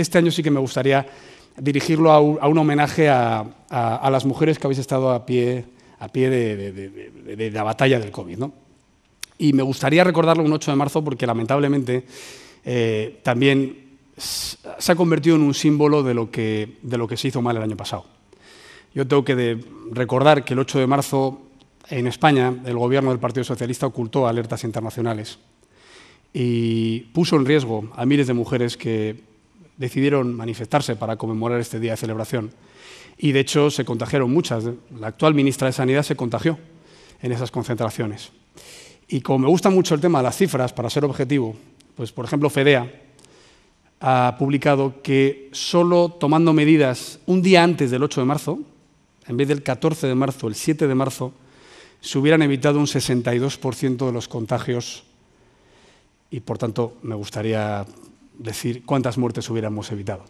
Este año sí que me gustaría dirigirlo a un, homenaje a, las mujeres que habéis estado a pie, a pie de, la batalla del COVID. Y me gustaría recordarlo un 8 de marzo porque lamentablemente eh, también se ha convertido en un símbolo de lo, que, de lo que se hizo mal el año pasado. Yo tengo que recordar que el 8 de marzo en España el gobierno del Partido Socialista ocultó alertas internacionales y puso en riesgo a miles de mujeres que decidieron manifestarse para conmemorar este día de celebración. Y de hecho se contagiaron muchas. La actual ministra de Sanidad se contagió en esas concentraciones. Y como me gusta mucho el tema de las cifras, para ser objetivo, pues por ejemplo Fedea ha publicado que solo tomando medidas un día antes del 8 de marzo, en vez del 14 de marzo, el 7 de marzo, se hubieran evitado un 62% de los contagios y por tanto me gustaría decir cuántas muertes hubiéramos evitado.